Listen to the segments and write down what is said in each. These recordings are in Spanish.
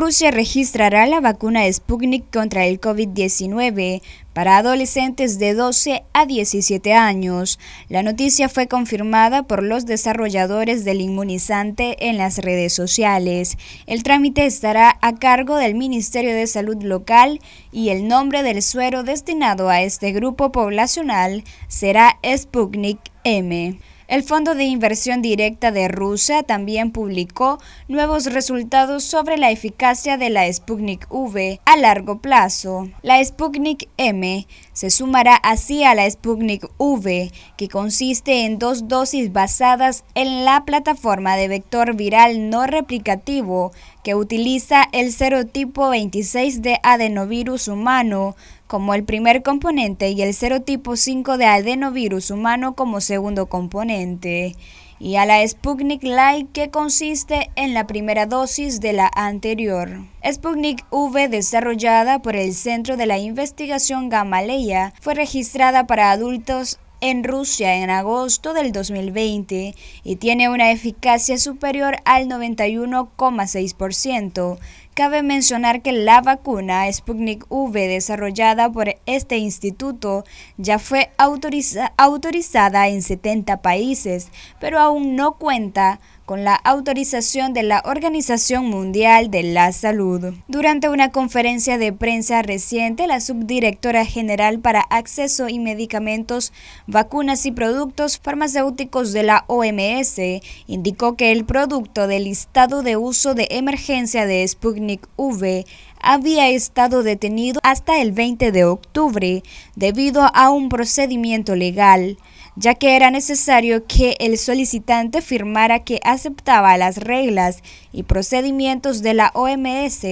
Rusia registrará la vacuna Sputnik contra el COVID-19 para adolescentes de 12 a 17 años. La noticia fue confirmada por los desarrolladores del inmunizante en las redes sociales. El trámite estará a cargo del Ministerio de Salud local y el nombre del suero destinado a este grupo poblacional será Sputnik M. El Fondo de Inversión Directa de Rusia también publicó nuevos resultados sobre la eficacia de la Sputnik V a largo plazo. La Sputnik M se sumará así a la Sputnik V, que consiste en dos dosis basadas en la plataforma de vector viral no replicativo que utiliza el serotipo 26 de adenovirus humano como el primer componente y el serotipo 5 de adenovirus humano como segundo componente, y a la Sputnik Light que consiste en la primera dosis de la anterior. Sputnik V, desarrollada por el Centro de la Investigación Gamaleya, fue registrada para adultos en Rusia en agosto del 2020 y tiene una eficacia superior al 91,6%. Cabe mencionar que la vacuna Sputnik V desarrollada por este instituto ya fue autorizada en 70 países, pero aún no cuenta con la autorización de la Organización Mundial de la Salud. Durante una conferencia de prensa reciente, la subdirectora general para acceso y medicamentos, vacunas y productos farmacéuticos de la OMS indicó que el producto del listado de uso de emergencia de Sputnik V había estado detenido hasta el 20 de octubre debido a un procedimiento legal, ya que era necesario que el solicitante firmara que aceptaba las reglas y procedimientos de la OMS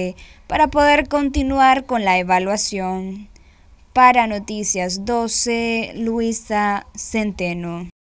para poder continuar con la evaluación. Para Noticias 12, Luisa Centeno.